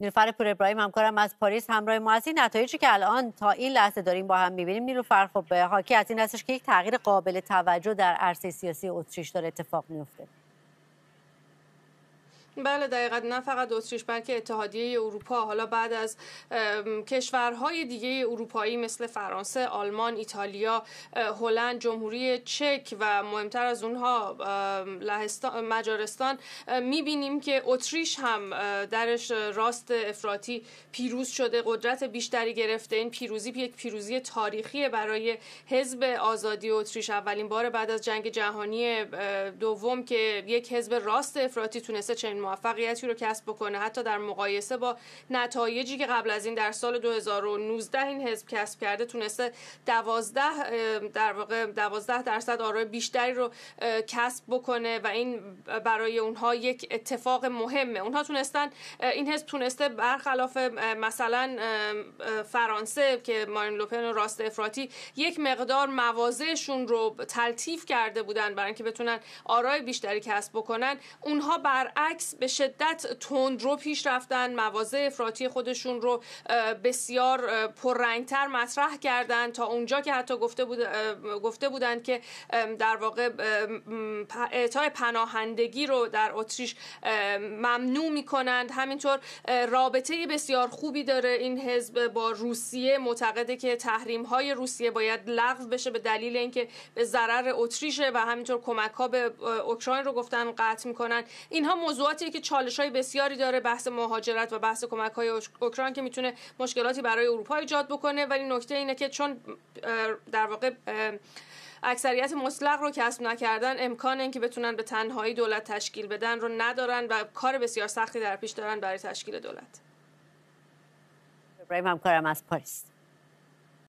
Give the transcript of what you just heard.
نیلوفر پور ابراهیم همکارم از پاریس همراه ما از این نتایجی که الان تا این لحظه داریم با هم میبینیم نیلوفر خب حاکی از این هستش که یک تغییر قابل توجه در عرصه سیاسی اتریش داره اتفاق میفته بله دقیقا نه فقط اتریش بلکه اتحادیه اروپا حالا بعد از کشورهای دیگه اروپایی مثل فرانسه آلمان ایتالیا هلند جمهوری چک و مهمتر از اونها مجارستان میبینیم که اتریش هم درش راست افراطی پیروز شده قدرت بیشتری گرفته این پیروزی یک پیروزی تاریخی برای حزب آزادی اتریش اولین بار بعد از جنگ جهانی دوم که یک حزب راست افراطی تونسته چنین موفقیتی رو کسب بکنه حتی در مقایسه با نتایجی که قبل از این در سال 2019 این حزب کسب کرده تونسته 12 در واقع 12 درصد آرای بیشتری رو کسب بکنه و این برای اونها یک اتفاق مهمه اونها تونستن این حزب تونسته برخلاف مثلا فرانسه که مارین لوپن و راست افراطی یک مقدار موازهشون رو تلطیف کرده بودن برای اینکه بتونن آرای بیشتری کسب بکنن اونها برعکس به شدت رو پیش رفتن مواضع افراطی خودشون رو بسیار پررنگتر مطرح کردند تا اونجا که حتی گفته, بود، گفته بودند که در واقع اعطای پناهندگی رو در اتریش ممنوع میکنند همینطور رابطه بسیار خوبی داره این حزب با روسیه معتقده که تحریم های روسیه باید لغو بشه به دلیل اینکه به ضرر اتریشه و همینطور کمک ها به اوکراین رو گفتن قطع میکنن اینها موضوعات که چالش های بسیاری داره بحث مهاجرت و بحث کمک های اوکراین که می‌تونه مشکلاتی برای اروپا ایجاد بکنه ولی نکته اینه که چون در واقع اکثریت مطلق رو کسب نکردن امکان اینکه بتونن به تنهایی دولت تشکیل بدن رو ندارن و کار بسیار سختی در پیش دارن برای تشکیل دولت. ابراهیم همکارم از پاریس